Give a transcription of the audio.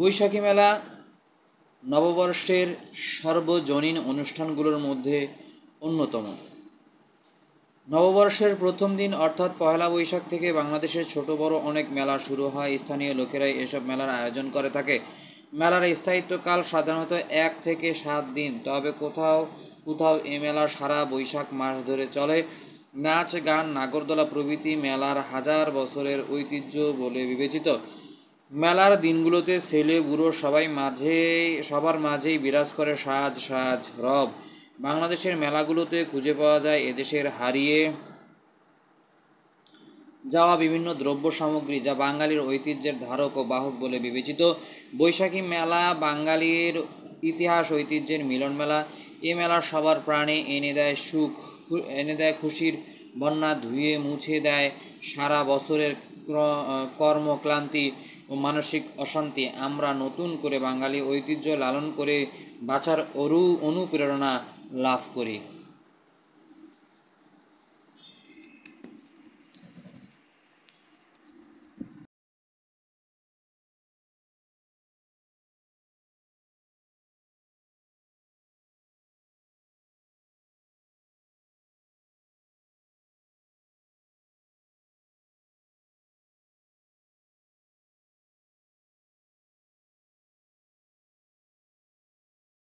বৈশাখী মেলা নববর্ষের সর্বজনীন অনুষ্ঠানগুলোর মধ্যে অন্যতম নববর্ষের প্রথম দিন অর্থাৎ পহেলা বৈশাখ থেকে বাংলাদেশের ছোট বড় অনেক মেলা শুরু হয় স্থানীয় লোকেরাই এসব মেলার আয়োজন করে থাকে মেলার স্থায়িত্বকাল সাধারণত এক থেকে সাত দিন তবে কোথাও কোথাও এ মেলা সারা বৈশাখ মাস ধরে চলে নাচ গান নাগরদোলা প্রভৃতি মেলার হাজার বছরের ঐতিহ্য বলে বিবেচিত মেলার দিনগুলোতে ছেলে বুড়ো সবাই মাঝে সবার মাঝেই বিরাজ করে সাজ সাজ রব বাংলাদেশের মেলাগুলোতে খুঁজে পাওয়া যায় এদেশের হারিয়ে যাওয়া বিভিন্ন দ্রব্য সামগ্রী যা বাঙালির ঐতিহ্যের ধারক ও বাহক বলে বিবেচিত বৈশাখী মেলা বাঙালির ইতিহাস ঐতিহ্যের মিলন মেলা এ মেলা সবার প্রাণে এনে দেয় সুখ এনে দেয় খুশির বন্যা ধুয়ে মুছে দেয় সারা বছরের কর্মক্লান্তি ও মানসিক অশান্তি আমরা নতুন করে বাঙালি ঐতিহ্য লালন করে বাঁচার অরু অনুপ্রেরণা লাভ করি